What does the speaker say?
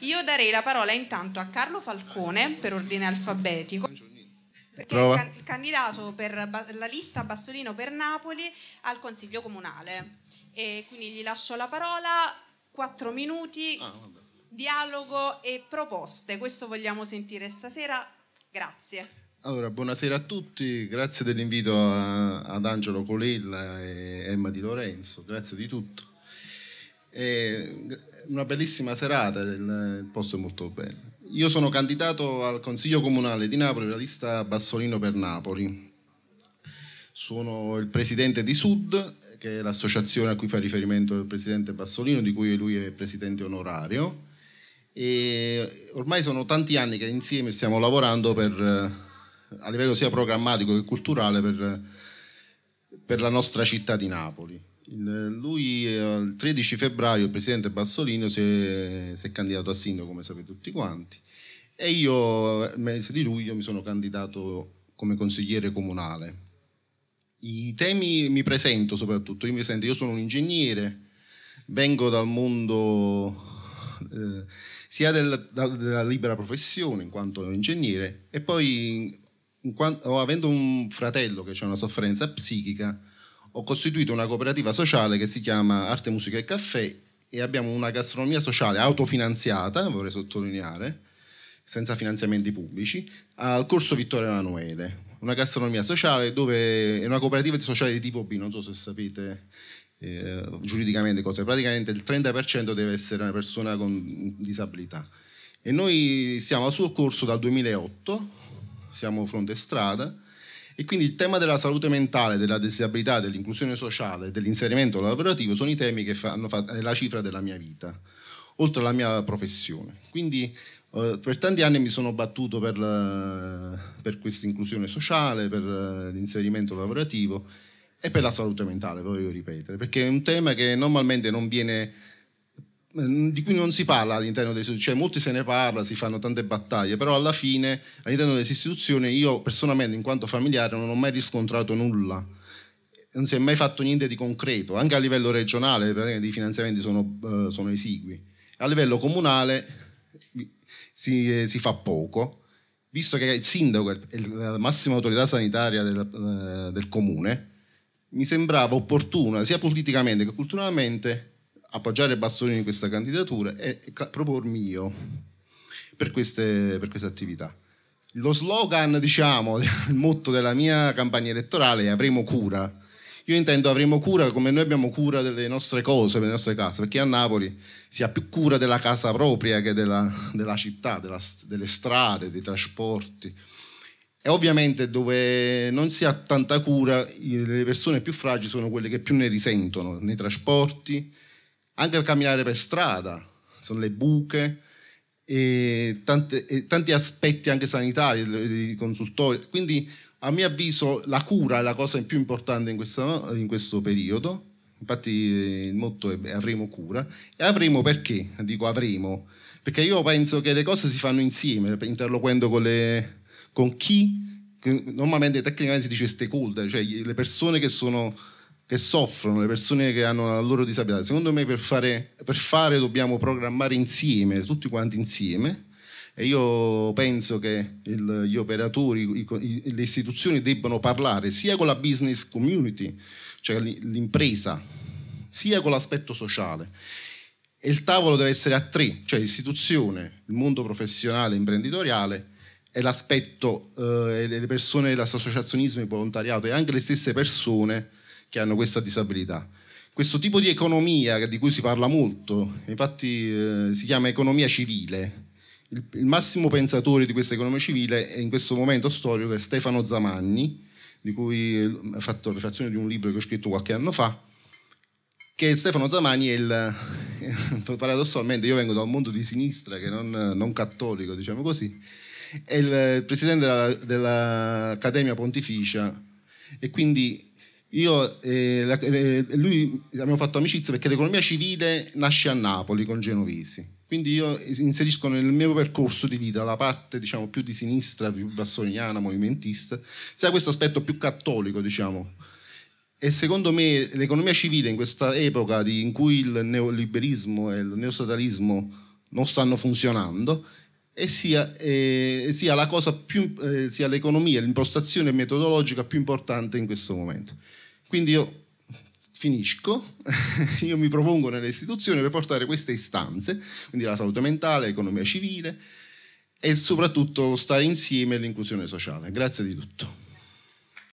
Io darei la parola intanto a Carlo Falcone per ordine alfabetico. Perché Prova. è can- candidato per la lista Bassolino per Napoli al Consiglio Comunale. E quindi gli lascio la parola, quattro minuti, ah, dialogo e proposte. Questo vogliamo sentire stasera. Grazie. Allora, buonasera a tutti, grazie dell'invito a, ad Angelo Colella e Emma Di Lorenzo, grazie di tutto. È una bellissima serata, il posto è molto bello. Io sono candidato al Consiglio Comunale di Napoli, la lista Bassolino per Napoli. Sono il presidente di Sud, che è l'associazione a cui fa riferimento il presidente Bassolino, di cui lui è presidente onorario. E ormai sono tanti anni che insieme stiamo lavorando per, a livello sia programmatico che culturale per, per la nostra città di Napoli lui eh, il 13 febbraio il presidente Bassolino si è, si è, candidato a sindaco come sapete tutti quanti e io il mese di luglio mi sono candidato come consigliere comunale. I temi mi presento soprattutto, io, presento, io sono un ingegnere, vengo dal mondo eh, sia del, da, della libera professione in quanto ingegnere e poi in, in, in, avendo un fratello che ha una sofferenza psichica ho costituito una cooperativa sociale che si chiama Arte, Musica e Caffè e abbiamo una gastronomia sociale autofinanziata, vorrei sottolineare, senza finanziamenti pubblici, al corso Vittorio Emanuele. Una gastronomia sociale dove è una cooperativa sociale di tipo B, non so se sapete eh, giuridicamente cosa, praticamente il 30% deve essere una persona con disabilità. E noi siamo al suo corso dal 2008, siamo fronte strada e quindi il tema della salute mentale, della disabilità, dell'inclusione sociale, dell'inserimento lavorativo sono i temi che fanno la cifra della mia vita, oltre alla mia professione. Quindi eh, per tanti anni mi sono battuto per, la, eh, per questa inclusione sociale, per eh, l'inserimento lavorativo e per la salute mentale, voglio ripetere, perché è un tema che normalmente non viene Mm, di cui non si parla all'interno delle istituzioni, cioè molti se ne parla, si fanno tante battaglie, però alla fine all'interno delle istituzioni io personalmente in quanto familiare non ho mai riscontrato nulla, non si è mai fatto niente di concreto, anche a livello regionale i finanziamenti sono, eh, sono esigui, a livello comunale si, si, fa poco, visto che il sindaco è la massima autorità sanitaria del, eh, del comune, mi sembrava opportuno sia politicamente che culturalmente appoggiare Bastoni in questa candidatura e propormi io per queste, per queste attività. Lo slogan, diciamo, il motto della mia campagna elettorale è avremo cura. Io intendo avremo cura come noi abbiamo cura delle nostre cose, delle nostre case, perché a Napoli si ha più cura della casa propria che della, della città, della, delle strade, dei trasporti. E ovviamente dove non si ha tanta cura, le persone più fragili sono quelle che più ne risentono, nei trasporti, anche per camminare per strada, sono le buche e, tante, e tanti aspetti anche sanitari dei consultori. Quindi a mio avviso la cura è la cosa più importante in, questa, in questo periodo. Infatti il motto è avremo cura. E avremo perché? Dico avremo. Perché io penso che le cose si fanno insieme, interloquendo con, le, con chi, normalmente tecnicamente si dice stakeholder, cioè le persone che sono che soffrono, le persone che hanno la loro disabilità. Secondo me per fare, per fare dobbiamo programmare insieme, tutti quanti insieme, e io penso che il, gli operatori, i, le istituzioni debbano parlare sia con la business community, cioè l'impresa, sia con l'aspetto sociale. E il tavolo deve essere a tre, cioè istituzione, il mondo professionale, imprenditoriale e l'aspetto, eh, le persone, l'associazionismo, il volontariato e anche le stesse persone che hanno questa disabilità. Questo tipo di economia di cui si parla molto, infatti eh, si chiama economia civile, il, il massimo pensatore di questa economia civile in questo momento storico è Stefano Zamanni, di cui ho eh, fatto la prefazione di un libro che ho scritto qualche anno fa, che Stefano Zamani è il eh, paradossalmente io vengo da un mondo di sinistra che non, non cattolico diciamo così è il presidente della, dell'Accademia Pontificia e quindi io, eh, la, eh, lui, abbiamo fatto amicizia perché l'economia civile nasce a Napoli con genovesi. Quindi io inserisco nel mio percorso di vita la parte diciamo, più di sinistra, più bassoniana, movimentista, sia questo aspetto più cattolico, diciamo. E secondo me l'economia civile in questa epoca di, in cui il neoliberismo e il neostatalismo non stanno funzionando, e sia, eh, sia, la cosa più, eh, sia l'economia, l'impostazione metodologica più importante in questo momento. Quindi io finisco, io mi propongo nelle istituzioni per portare queste istanze, quindi la salute mentale, l'economia civile e soprattutto lo stare insieme e l'inclusione sociale. Grazie di tutto.